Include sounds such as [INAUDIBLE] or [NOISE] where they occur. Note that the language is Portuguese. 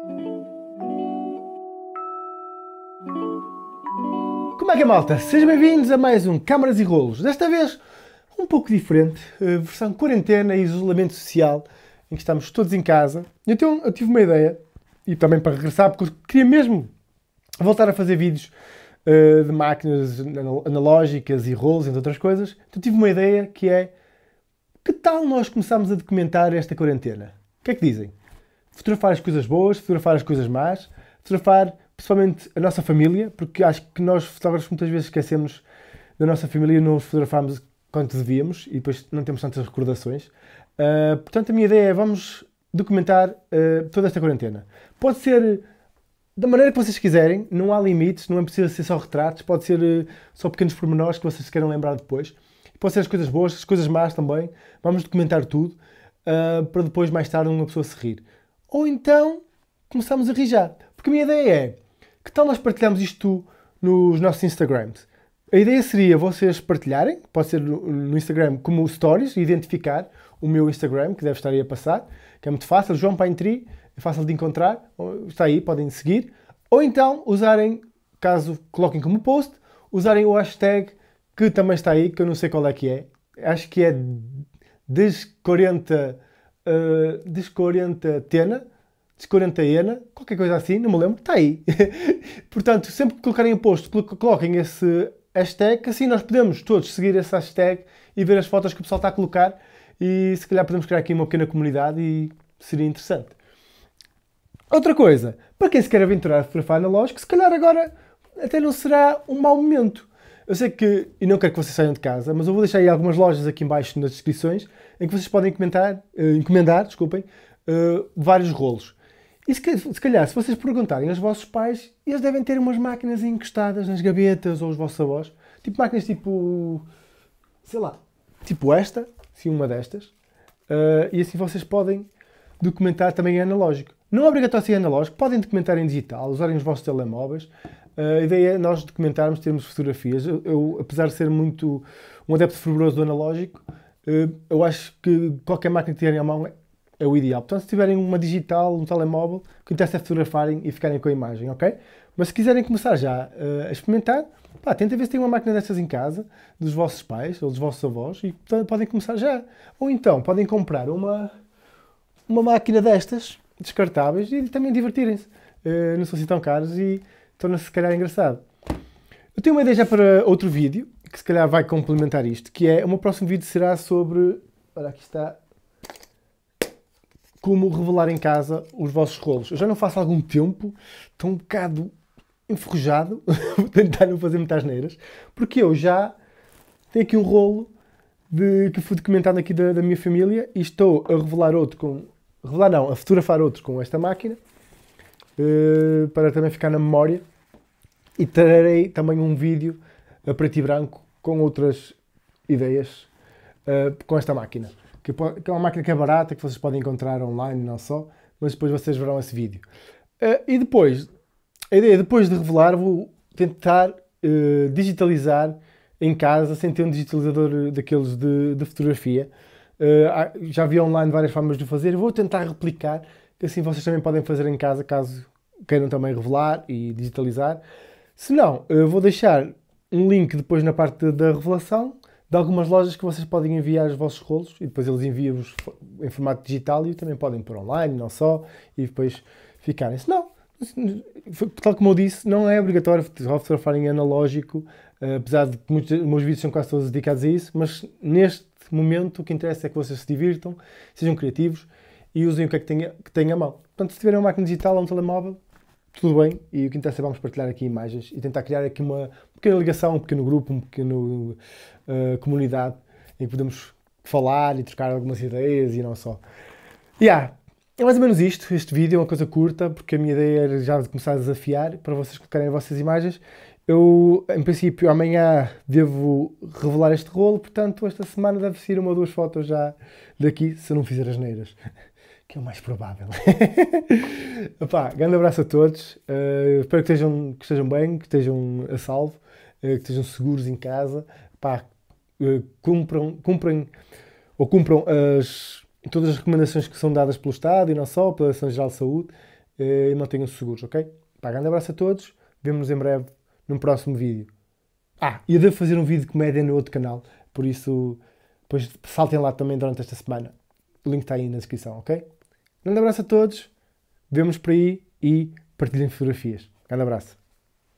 Como é que é, malta? Sejam bem-vindos a mais um Câmaras e Rolos. Desta vez, um pouco diferente, eh, versão quarentena e isolamento social, em que estamos todos em casa. Então, eu tive uma ideia, e também para regressar, porque eu queria mesmo voltar a fazer vídeos eh, de máquinas analógicas e rolos, entre outras coisas. Então, tive uma ideia que é: que tal nós começarmos a documentar esta quarentena? O que é que dizem? fotografar as coisas boas, fotografar as coisas más, fotografar principalmente a nossa família, porque acho que nós fotógrafos muitas vezes esquecemos da nossa família e não os fotografamos quanto devíamos e depois não temos tantas recordações. Uh, portanto, a minha ideia é vamos documentar uh, toda esta quarentena. Pode ser da maneira que vocês quiserem, não há limites, não é preciso ser só retratos, pode ser uh, só pequenos pormenores que vocês queiram lembrar depois. Pode ser as coisas boas, as coisas más também. Vamos documentar tudo para depois, mais tarde, uma pessoa se rir ou então começamos a rir já. Porque a minha ideia é, que tal nós partilhamos isto nos nossos Instagrams? A ideia seria vocês partilharem, pode ser no Instagram como stories, identificar o meu Instagram, que deve estar aí a passar, que é muito fácil, João Paintri, é fácil de encontrar, está aí, podem seguir. Ou então usarem, caso coloquem como post, usarem o hashtag que também está aí, que eu não sei qual é que é. Acho que é 40 tena, disco 40 ena, qualquer coisa assim, não me lembro, está aí. [LAUGHS] Portanto, sempre que colocarem o posto, coloquem esse hashtag, assim nós podemos todos seguir esse hashtag e ver as fotos que o pessoal está a colocar e se calhar podemos criar aqui uma pequena comunidade e seria interessante. Outra coisa, para quem se quer aventurar a fotografar analógico, se calhar agora até não será um mau momento eu sei que, e não quero que vocês saiam de casa, mas eu vou deixar aí algumas lojas aqui embaixo nas descrições em que vocês podem comentar, eh, encomendar desculpem, eh, vários rolos. E se, se calhar, se vocês perguntarem aos vossos pais, eles devem ter umas máquinas encostadas nas gavetas ou os vossos avós. Tipo máquinas tipo. sei lá. Tipo esta, sim, uma destas. Uh, e assim vocês podem documentar também em analógico. Não é obrigatório ser analógico, podem documentar em digital, usarem os vossos telemóveis. Eh, a ideia é nós documentarmos, termos fotografias. Eu, eu, apesar de ser muito um adepto fervoroso do analógico, eh, eu acho que qualquer máquina que tiverem à mão é o ideal. Portanto, se tiverem uma digital, um telemóvel, o que interessa é fotografarem e ficarem com a imagem, ok? Mas se quiserem começar já eh, a experimentar, pá, tentem ver se têm uma máquina dessas em casa, dos vossos pais ou dos vossos avós, e podem começar já. Ou então, podem comprar uma, uma máquina destas, descartáveis, e também divertirem-se. não são assim tão caros e torna-se, se calhar, engraçado. Eu tenho uma ideia já para outro vídeo, que se calhar vai complementar isto, que é, o meu próximo vídeo será sobre... Olha, aqui está... Como revelar em casa os vossos rolos. Eu já não faço há algum tempo, estou um bocado enferrujado, [LAUGHS] vou tentar não fazer muitas neiras, porque eu já tenho aqui um rolo de, que fui documentado aqui da, da, minha família e estou a revelar outro com. Revelar não, a fotografar outro com esta máquina uh, para também ficar na memória e trarei também um vídeo a preto e branco com outras ideias uh, com esta máquina. Que, que, é uma máquina que é barata, que vocês podem encontrar online, não só, mas depois vocês verão esse vídeo. Uh, e depois, a ideia depois de revelar, vou tentar uh, digitalizar em casa, sem ter um digitalizador daqueles de, de fotografia. Uh, já vi online várias formas de fazer, vou tentar replicar, que assim vocês também podem fazer em casa, caso queiram também revelar e digitalizar. Se não, vou deixar um link depois na parte da revelação de algumas lojas que vocês podem enviar os vossos rolos e depois eles enviam-vos em formato digital e também podem pôr online, não só, e depois ficarem. Se não, tal como eu disse, não é obrigatório fotografarem é analógico, eh, apesar de que muitos meus vídeos são quase todos dedicados a isso, mas neste momento o que interessa é que vocês se divirtam, sejam criativos e usem o que é que têm, que à mão. Portanto, se tiverem uma máquina digital ou um telemóvel, tudo bem e o que interessa é vamos partilhar aqui imagens e tentar criar aqui uma pequena ligação, um pequeno grupo, uma pequena uh, eh, comunidade em que podemos falar e trocar algumas ideias e não só. E yeah, é mais ou menos isto, este vídeo é uma coisa curta porque a minha ideia era já começar a desafiar para vocês colocarem as vossas imagens. Eu, em princípio, amanhã devo revelar este rolo, portanto, esta semana deve ser uma ou duas fotos já daqui, se não fizer as neiras que é o mais provável. [LAUGHS] Epá, grande abraço a todos. Uh, espero que estejam, que estejam bem, que estejam a salvo, uh, que estejam seguros em casa. Epá, uh, cumpram, cumprem ou cumpram as, todas as recomendações que são dadas pelo Estado e não só, pela Ação Geral de Saúde e mantenham-se seguros, ok? Pá, grande abraço a todos. Vemo-nos em breve num próximo vídeo. Ah, e eu devo fazer um vídeo de comédia no outro canal, por isso depois saltem lá também durante esta semana. O link está aí na descrição, ok? Grande abraço a todos, vemos por aí e partilhem fotografias. Grande abraço.